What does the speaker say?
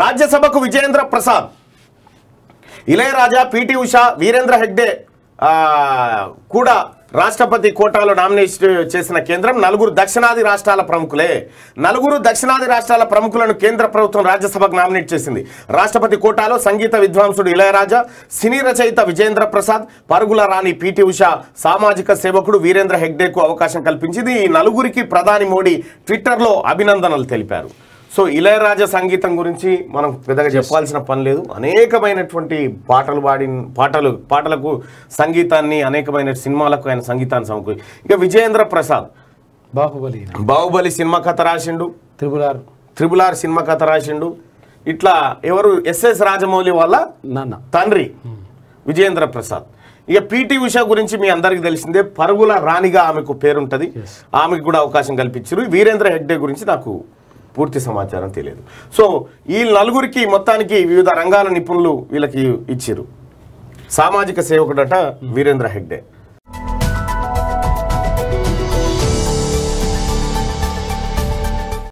రాజ్యసభకు విజయేంద్ర ప్రసాద్ ఇళయరాజా పిటి ఉషా వీరేంద్ర హెగ్డే కూడా రాష్ట్రపతి కోటాలో నామినేషన్ చేసిన కేంద్రం నలుగురు దక్షిణాది రాష్ట్రాల ప్రముఖులే నలుగురు దక్షిణాది రాష్ట్రాల ప్రముఖులను కేంద్ర ప్రభుత్వం రాజ్యసభకు నామినేట్ చేసింది రాష్ట్రపతి కోటాలో సంగీత విద్వాంసుడు ఇళయరాజా సినీ రచయిత విజేంద్ర ప్రసాద్ పరుగుల రాణి పిటి ఉషా సామాజిక సేవకుడు వీరేంద్ర హెగ్డేకు అవకాశం కల్పించింది ఈ నలుగురికి ప్రధాని మోడీ ట్విట్టర్లో అభినందనలు తెలిపారు సో ఇళయరాజా సంగీతం గురించి మనం పెద్దగా చెప్పాల్సిన పని లేదు అనేకమైనటువంటి పాటలు పాడి పాటలు పాటలకు సంగీతాన్ని అనేకమైన సినిమాలకు ఆయన సంగీతాన్ని సమకూరి ఇక విజయేంద్ర ప్రసాద్ బాహుబలి బాహుబలి సినిమా కథ రాసిండు triple R triple R cinema కథ రాసిండు ఇట్లా ఎవరు ఎస్ఎస్ రాజమౌళి వాళ్ళ నాన్న తండ్రి విజయేంద్ర ప్రసాద్ ఇక పిటి ఉష గురించి మీ అందరికి తెలిసిందే పరుగుల రాణిగా ఆమెకు పేరుంటుంది ఆమెకు కూడా అవకాశం కల్పించారు వీరేంద్ర హెగ్డే గురించి నాకు పూర్తి సమాచారం తెలియదు సో ఈ నలుగురికి మొత్తానికి వివిధ రంగాల నిపుణులు వీళ్ళకి ఇచ్చారు సామాజిక సేవకుడట వీరేంద్ర హెగ్డే